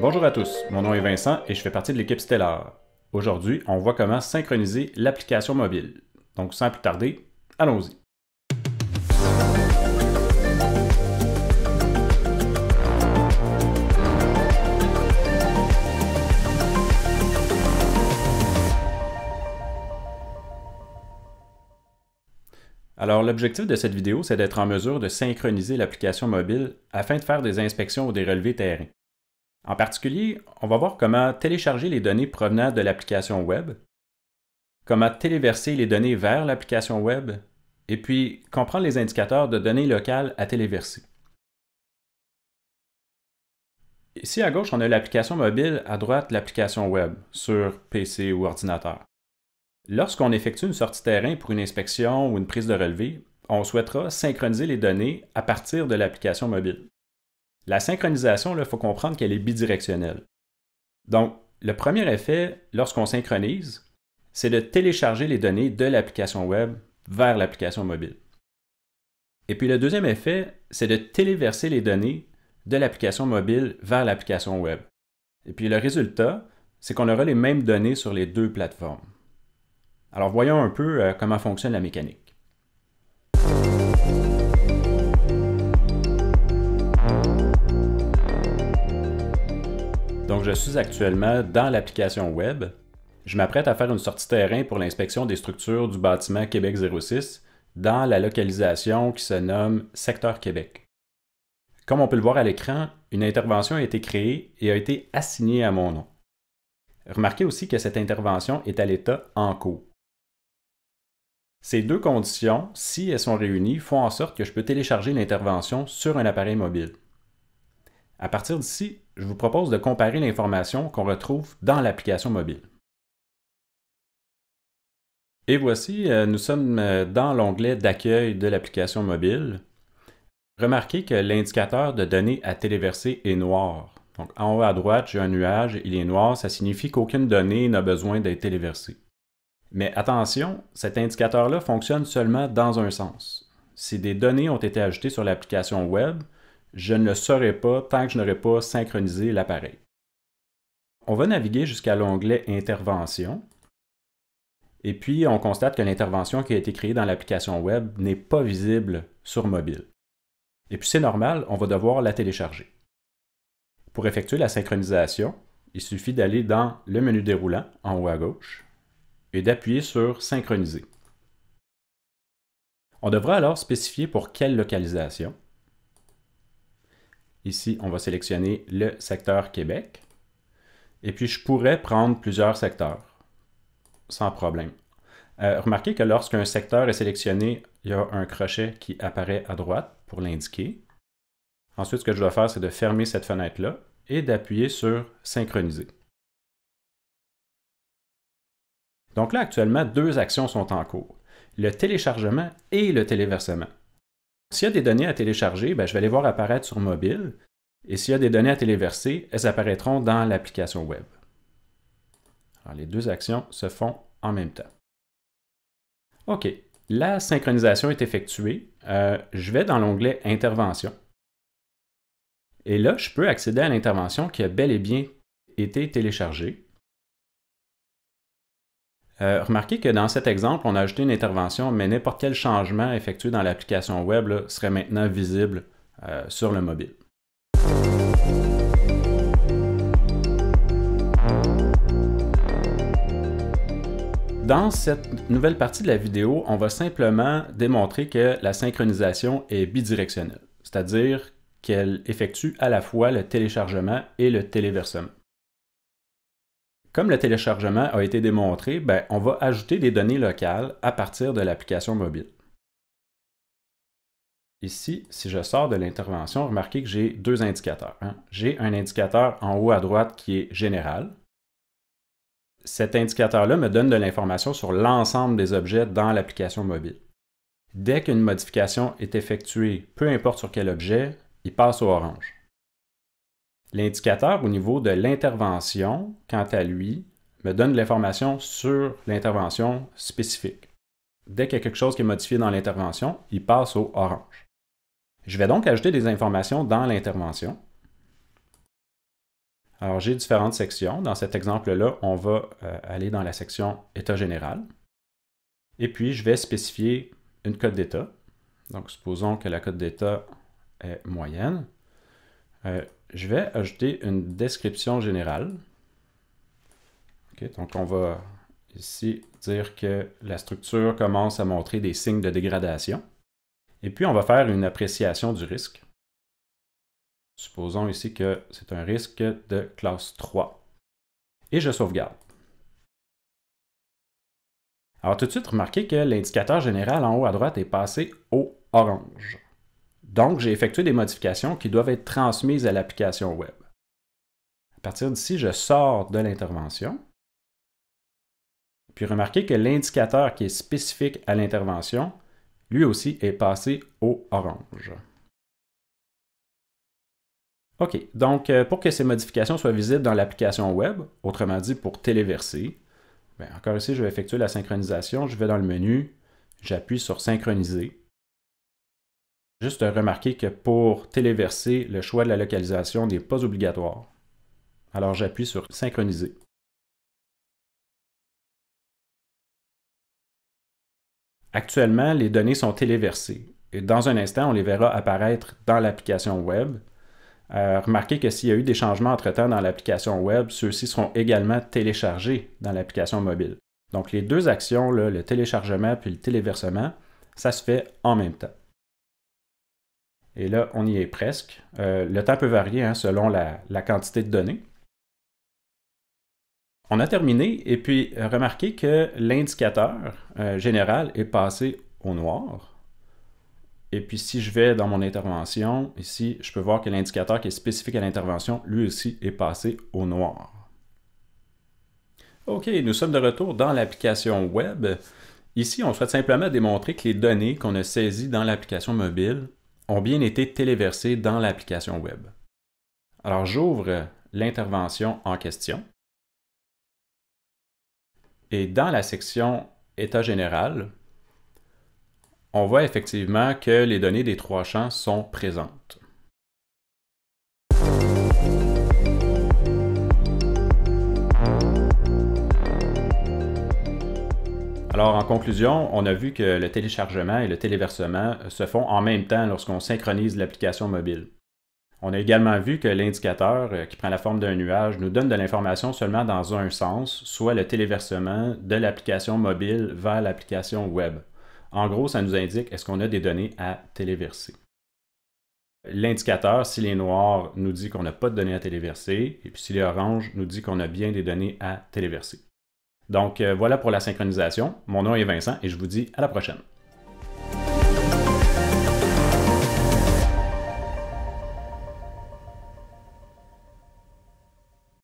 Bonjour à tous, mon nom est Vincent et je fais partie de l'équipe Stellar. Aujourd'hui, on voit comment synchroniser l'application mobile. Donc sans plus tarder, allons-y. Alors l'objectif de cette vidéo, c'est d'être en mesure de synchroniser l'application mobile afin de faire des inspections ou des relevés terrain. En particulier, on va voir comment télécharger les données provenant de l'application web, comment téléverser les données vers l'application web, et puis comprendre les indicateurs de données locales à téléverser. Ici à gauche, on a l'application mobile, à droite l'application web sur PC ou ordinateur. Lorsqu'on effectue une sortie terrain pour une inspection ou une prise de relevé, on souhaitera synchroniser les données à partir de l'application mobile. La synchronisation, il faut comprendre qu'elle est bidirectionnelle. Donc, le premier effet, lorsqu'on synchronise, c'est de télécharger les données de l'application web vers l'application mobile. Et puis le deuxième effet, c'est de téléverser les données de l'application mobile vers l'application web. Et puis le résultat, c'est qu'on aura les mêmes données sur les deux plateformes. Alors voyons un peu euh, comment fonctionne la mécanique. je suis actuellement dans l'application web. Je m'apprête à faire une sortie terrain pour l'inspection des structures du bâtiment Québec 06 dans la localisation qui se nomme Secteur Québec. Comme on peut le voir à l'écran, une intervention a été créée et a été assignée à mon nom. Remarquez aussi que cette intervention est à l'état en cours. Ces deux conditions, si elles sont réunies, font en sorte que je peux télécharger l'intervention sur un appareil mobile. À partir d'ici, je vous propose de comparer l'information qu'on retrouve dans l'application mobile. Et voici, euh, nous sommes euh, dans l'onglet d'accueil de l'application mobile. Remarquez que l'indicateur de données à téléverser est noir. Donc en haut à droite, j'ai un nuage, il est noir, ça signifie qu'aucune donnée n'a besoin d'être téléversée. Mais attention, cet indicateur-là fonctionne seulement dans un sens. Si des données ont été ajoutées sur l'application web, je ne le saurais pas tant que je n'aurai pas synchronisé l'appareil. On va naviguer jusqu'à l'onglet Intervention. Et puis, on constate que l'intervention qui a été créée dans l'application web n'est pas visible sur mobile. Et puis, c'est normal, on va devoir la télécharger. Pour effectuer la synchronisation, il suffit d'aller dans le menu déroulant en haut à gauche et d'appuyer sur Synchroniser. On devra alors spécifier pour quelle localisation Ici, on va sélectionner le secteur Québec. Et puis, je pourrais prendre plusieurs secteurs sans problème. Euh, remarquez que lorsqu'un secteur est sélectionné, il y a un crochet qui apparaît à droite pour l'indiquer. Ensuite, ce que je dois faire, c'est de fermer cette fenêtre-là et d'appuyer sur « Synchroniser ». Donc là, actuellement, deux actions sont en cours, le téléchargement et le téléversement. S'il y a des données à télécharger, ben, je vais les voir apparaître sur mobile. Et s'il y a des données à téléverser, elles apparaîtront dans l'application web. les deux actions se font en même temps. OK. La synchronisation est effectuée. Euh, je vais dans l'onglet Intervention. Et là, je peux accéder à l'intervention qui a bel et bien été téléchargée. Euh, remarquez que dans cet exemple, on a ajouté une intervention, mais n'importe quel changement effectué dans l'application web serait maintenant visible euh, sur le mobile. Dans cette nouvelle partie de la vidéo, on va simplement démontrer que la synchronisation est bidirectionnelle, c'est-à-dire qu'elle effectue à la fois le téléchargement et le téléversement. Comme le téléchargement a été démontré, ben, on va ajouter des données locales à partir de l'application mobile. Ici, si je sors de l'intervention, remarquez que j'ai deux indicateurs. Hein. J'ai un indicateur en haut à droite qui est général. Cet indicateur-là me donne de l'information sur l'ensemble des objets dans l'application mobile. Dès qu'une modification est effectuée, peu importe sur quel objet, il passe au orange. L'indicateur au niveau de l'intervention, quant à lui, me donne de l'information sur l'intervention spécifique. Dès qu'il y a quelque chose qui est modifié dans l'intervention, il passe au orange. Je vais donc ajouter des informations dans l'intervention. Alors, j'ai différentes sections. Dans cet exemple-là, on va euh, aller dans la section État général. Et puis, je vais spécifier une cote d'état. Donc, supposons que la cote d'état est moyenne. Euh, je vais ajouter une description générale. donc, on va ici dire que la structure commence à montrer des signes de dégradation. Et puis, on va faire une appréciation du risque. Supposons ici que c'est un risque de classe 3. Et je sauvegarde. Alors tout de suite, remarquez que l'indicateur général en haut à droite est passé au orange. Donc, j'ai effectué des modifications qui doivent être transmises à l'application web. À partir d'ici, je sors de l'intervention. Puis remarquez que l'indicateur qui est spécifique à l'intervention, lui aussi est passé au orange. OK, donc euh, pour que ces modifications soient visibles dans l'application web, autrement dit pour téléverser, ben, encore ici, je vais effectuer la synchronisation, je vais dans le menu, j'appuie sur Synchroniser. Juste remarquer que pour téléverser, le choix de la localisation n'est pas obligatoire. Alors j'appuie sur Synchroniser. Actuellement, les données sont téléversées et dans un instant, on les verra apparaître dans l'application web. Euh, remarquez que s'il y a eu des changements entre-temps dans l'application web, ceux-ci seront également téléchargés dans l'application mobile. Donc les deux actions, le téléchargement puis le téléversement, ça se fait en même temps. Et là, on y est presque. Euh, le temps peut varier hein, selon la, quantité de données. On a terminé et puis euh, remarquez que l'indicateur euh, général est passé au noir. Et puis si je vais dans mon intervention, ici, je peux voir que l'indicateur qui est spécifique à l'intervention, lui aussi, est passé au noir. OK, nous sommes de retour dans l'application web. Ici, on souhaite simplement démontrer que les données qu'on a saisies dans l'application mobile ont bien été téléversés dans l'application web. Alors j'ouvre l'intervention en question. Et dans la section État général, on voit effectivement que les données des trois champs sont présentes. Alors, en conclusion, on a vu que le téléchargement et le téléversement euh, se font en même temps lorsqu'on synchronise l'application mobile. On a également vu que l'indicateur, euh, qui prend la forme d'un nuage, nous donne de l'information seulement dans un sens, soit le téléversement de l'application mobile vers l'application web. En gros, ça nous indique est-ce qu'on a des données à téléverser. L'indicateur, s'il est noir, nous dit qu'on n'a pas de données à téléverser, et puis s'il est orange, nous dit qu'on a bien des données à téléverser. Donc euh, voilà pour la synchronisation. Mon nom est Vincent et je vous dis à la prochaine.